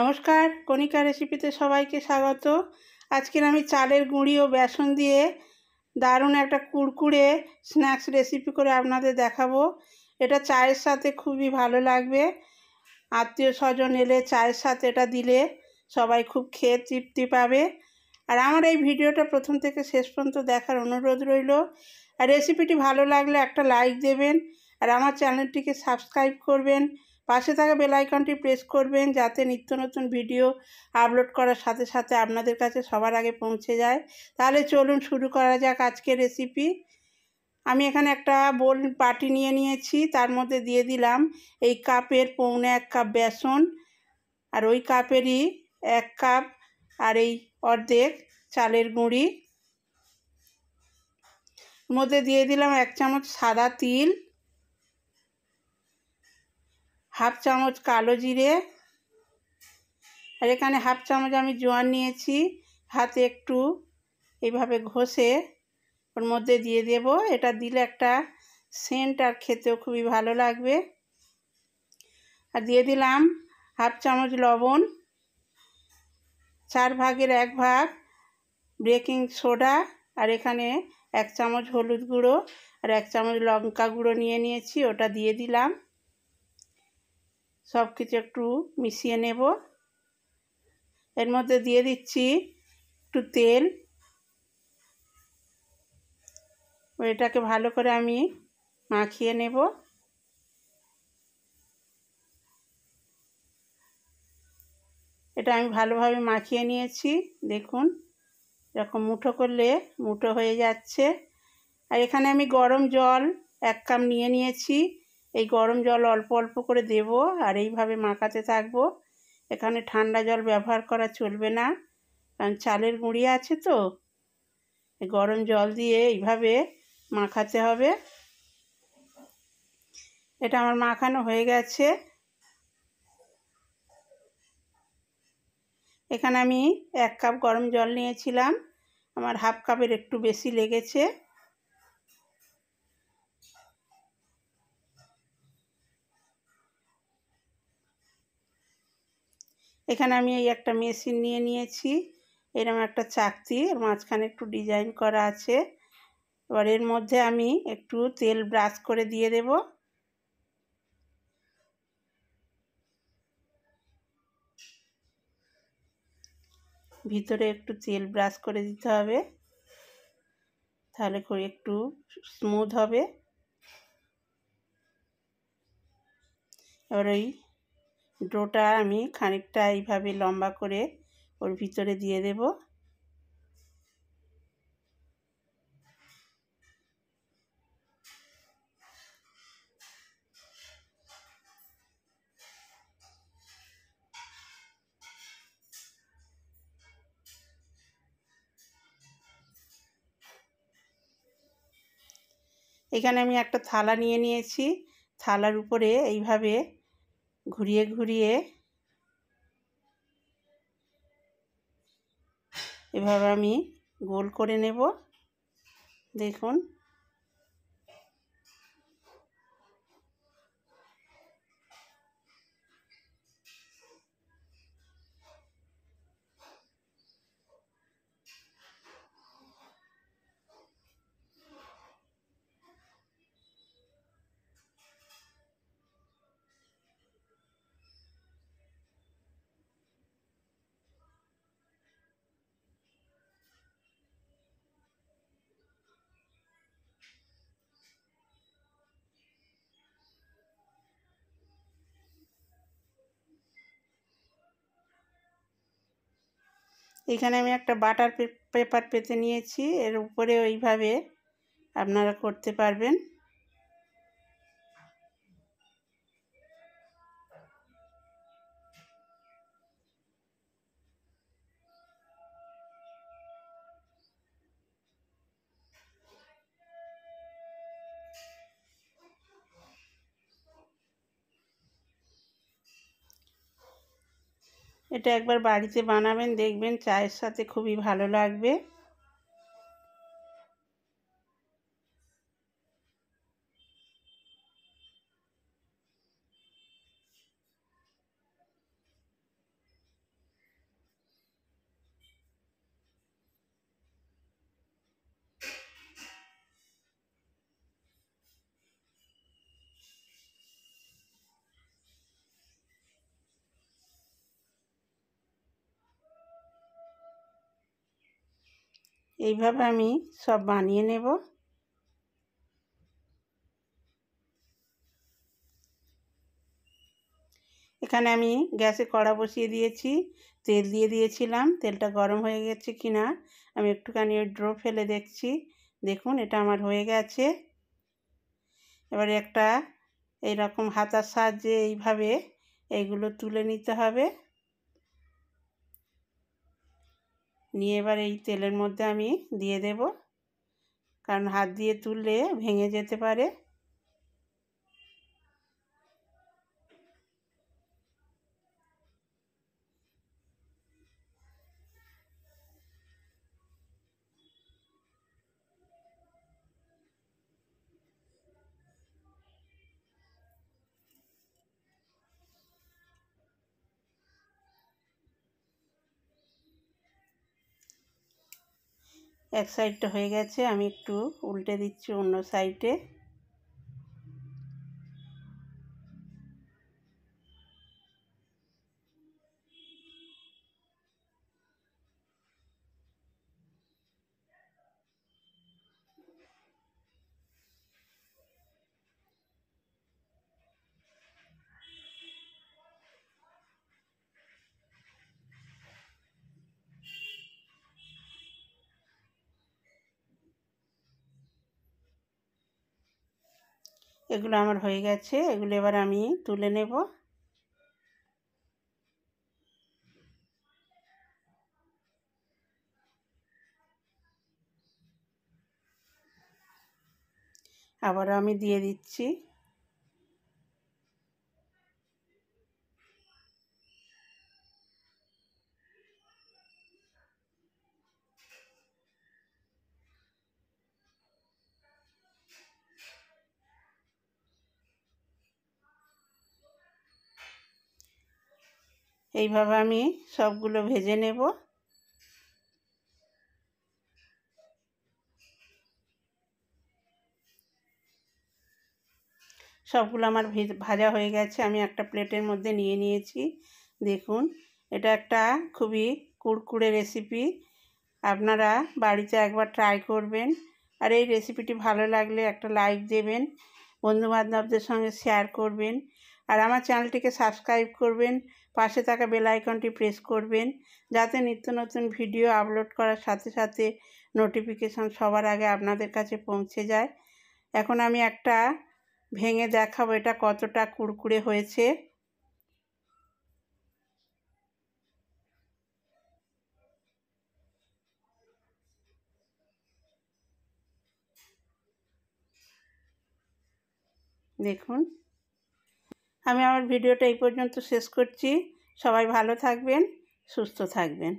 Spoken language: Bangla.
নমস্কার কণিকা রেসিপিতে সবাইকে স্বাগত আজকের আমি চালের গুঁড়ি ও বেসন দিয়ে দারুণ একটা কুড়কুড়ে স্ন্যাক্স রেসিপি করে আপনাদের দেখাবো এটা চায়ের সাথে খুবই ভালো লাগবে আত্মীয় স্বজন এলে চায়ের সাথে এটা দিলে সবাই খুব খেয়ে তৃপ্তি পাবে আর আমার এই ভিডিওটা প্রথম থেকে শেষ পর্যন্ত দেখার অনুরোধ রইল আর রেসিপিটি ভালো লাগলে একটা লাইক দেবেন আর আমার চ্যানেলটিকে সাবস্ক্রাইব করবেন পাশে থাকা বেল আইকনটি প্রেস করবেন যাতে নিত্য নতুন ভিডিও আপলোড করার সাথে সাথে আপনাদের কাছে সবার আগে পৌঁছে যায় তাহলে চলুন শুরু করা যাক আজকের রেসিপি আমি এখানে একটা বোল পাটি নিয়ে নিয়েছি তার মধ্যে দিয়ে দিলাম এই কাপের পৌনে এক কাপ বেসন আর ওই কাপেরই এক কাপ আর এই অর্ধেক চালের গুঁড়ি মধ্যে দিয়ে দিলাম এক চামচ সাদা তিল হাফ চামচ কালো জিরে আর এখানে হাফ চামচ আমি জোয়ান নিয়েছি হাতে একটু এইভাবে ঘষে ওর মধ্যে দিয়ে দেব এটা দিলে একটা সেন্ট আর খেতেও খুবই ভালো লাগবে আর দিয়ে দিলাম হাফ চামচ লবণ চার ভাগের এক ভাগ বেকিং সোডা আর এখানে এক চামচ হলুদ গুঁড়ো আর এক চামচ লঙ্কা গুঁড়ো নিয়ে নিয়েছি ওটা দিয়ে দিলাম সব কিছু একটু মিশিয়ে নেব এর মধ্যে দিয়ে দিচ্ছি একটু তেল এটাকে ভালো করে আমি মাখিয়ে নেব এটা আমি ভালোভাবে মাখিয়ে নিয়েছি দেখুন এরকম মুঠো করলে মুঠো হয়ে যাচ্ছে আর এখানে আমি গরম জল এক কাপ নিয়ে নিয়েছি এই গরম জল অল্প অল্প করে দেব আর এইভাবে মাখাতে থাকব এখানে ঠান্ডা জল ব্যবহার করা চলবে না কারণ চালের গুঁড়ি আছে তো গরম জল দিয়ে এইভাবে মাখাতে হবে এটা আমার মাখানো হয়ে গেছে এখানে আমি এক কাপ গরম জল নিয়েছিলাম আমার হাফ কাপের একটু বেশি লেগেছে এখানে আমি এই একটা মেশিন নিয়ে নিয়েছি এরম একটা চাকতি এর মাঝখানে একটু ডিজাইন করা আছে এবার এর মধ্যে আমি একটু তেল ব্রাশ করে দিয়ে দেব ভিতরে একটু তেল ব্রাশ করে দিতে হবে তাহলে করে একটু স্মুথ হবে এবার ওই ডোটা আমি খানিকটা এইভাবে লম্বা করে ওর ভিতরে দিয়ে দেব এখানে আমি একটা থালা নিয়ে নিয়েছি থালার উপরে এইভাবে ঘুরিয়ে ঘুরিয়ে এভাবে আমি গোল করে নেব দেখুন এখানে আমি একটা বাটার পেপার পেতে নিয়েছি এর উপরে ওইভাবে আপনারা করতে পারবেন এটা একবার বাড়িতে বানাবেন দেখবেন চায়ের সাথে খুবই ভালো লাগবে এইভাবে আমি সব বানিয়ে নেব এখানে আমি গ্যাসে কড়া বসিয়ে দিয়েছি তেল দিয়ে দিয়েছিলাম তেলটা গরম হয়ে গেছে কি না আমি একটুখানি ওই ড্রো ফেলে দেখছি দেখুন এটা আমার হয়ে গেছে এবারে একটা এইরকম হাতার সাহায্যে এইভাবে এইগুলো তুলে নিতে হবে নিয়ে এবার এই তেলের মধ্যে আমি দিয়ে দেব কারণ হাত দিয়ে তুললে ভেঙে যেতে পারে এক সাইডটা হয়ে গেছে আমি একটু উল্টে দিচ্ছি অন্য সাইডে এগুলো আমার হয়ে গেছে এগুলো এবার আমি তুলে নেব আবার আমি দিয়ে দিচ্ছি এইভাবে আমি সবগুলো ভেজে নেব সবগুলো আমার ভাজা হয়ে গেছে আমি একটা প্লেটের মধ্যে নিয়ে নিয়েছি দেখুন এটা একটা খুবই কুড়কুড়ে রেসিপি আপনারা বাড়িতে একবার ট্রাই করবেন আর এই রেসিপিটি ভালো লাগলে একটা লাইক দেবেন বন্ধুবান্ধবদের সঙ্গে শেয়ার করবেন আর আমার চ্যানেলটিকে সাবস্ক্রাইব করবেন পাশে থাকা বেল আইকনটি প্রেস করবেন যাতে নিত্য নতুন ভিডিও আপলোড করার সাথে সাথে নোটিফিকেশন সবার আগে আপনাদের কাছে পৌঁছে যায় এখন আমি একটা ভেঙে দেখাবো এটা কতটা কুড়কুড়ে হয়েছে দেখুন আমি আমার ভিডিওটা এই পর্যন্ত শেষ করছি সবাই ভালো থাকবেন সুস্থ থাকবেন